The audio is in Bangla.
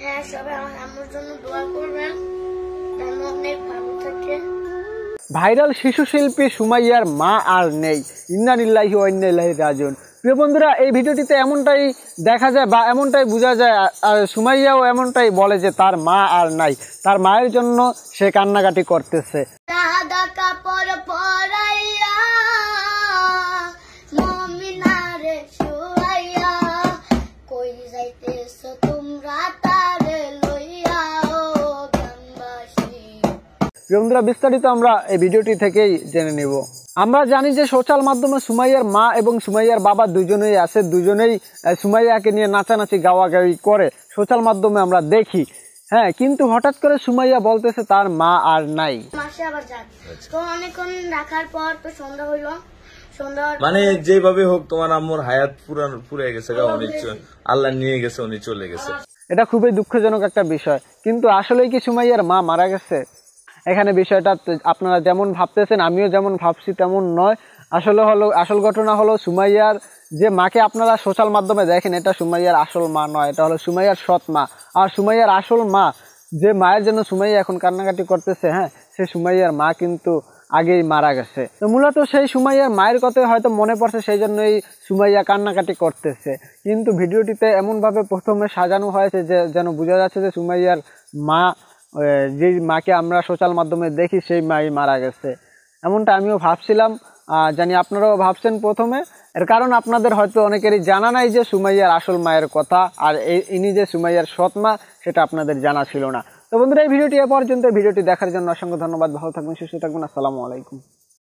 হ্যাঁ সবাই আমার জন্য দোয়া করবেন ভাইরাল শিশু শিল্পী সুমাইয়ার মা আর নেই ইন্নানিল্লাহি ওয়ান্নাল্লাহি রাজন প্রিয় বন্ধুরা এই ভিডিওটিতে এমনটাই দেখা যায় বা এমনটাই বোঝা যায় আর সুমাইয়াও এমনটাই বলে যে তার মা আর নাই তার মায়ের জন্য সে কান্নাকাটি করতেছে তোমরা বন্ধুরা বিস্তারিত আমরা এই ভিডিওটি থেকেই জেনে নিব আমরা জানি যে সোশ্যাল মাধ্যমে সুমাইয়ার মা এবং সুমাইয়ার বাবা দুজনেই আছে দুজনেই সুমাইয়াকে নিয়ে নাচানাচি গাওয়াগাওয়ি করে সোশ্যাল মাধ্যমে আমরা দেখি হ্যাঁ কিন্তু হঠাৎ করে সুমাইয়া বলতেছে তার মা আর নাই মানে যেভাবে হোক তোমার আমার হায়াত পুরে গেছে আল্লাহ নিয়ে গেছে উনি চলে গেছে এটা খুবই দুঃখজনক একটা বিষয় কিন্তু আসলে কি সুমাইয়ার মা মারা গেছে এখানে বিষয়টা আপনারা যেমন ভাবতেছেন আমিও যেমন ভাবছি তেমন নয় আসলে হলো আসল ঘটনা হলো সুমাইয়ার যে মাকে আপনারা সোশ্যাল মাধ্যমে দেখেন এটা সুমাইয়ার আসল মা নয় এটা হলো সুমাইয়ার সৎ মা আর সুমাইয়ার আসল মা যে মায়ের জন্য সুমাইয়া এখন কান্নাকাটি করতেছে হ্যাঁ সে সুমাইয়ার মা কিন্তু আগেই মারা গেছে তো মূলত সেই সুমাইয়ার মায়ের কথা হয়তো মনে পড়ছে সেই জন্যই সুমাইয়া কান্নাকাটি করতেছে কিন্তু ভিডিওটিতে এমনভাবে প্রথমে সাজানো হয়েছে যে যেন বোঝা যাচ্ছে যে সুমাইয়ার মা যে মাকে আমরা সোশ্যাল মাধ্যমে দেখি সেই মাই মারা গেছে এমনটা আমিও ভাবছিলাম জানি আপনারাও ভাবছেন প্রথমে এর কারণ আপনাদের হয়তো অনেকেরই জানা নাই যে সুমাইয়ার আসল মায়ের কথা আর এই ইনি যে সুমাইয়ার সৎ মা সেটা আপনাদের জানা ছিল না তো বন্ধুরা এই ভিডিওটি এ পর্যন্ত ভিডিওটি দেখার জন্য অসংখ্য ধন্যবাদ ভালো থাকবেন সুস্থ থাকবেন আসসালামু আলাইকুম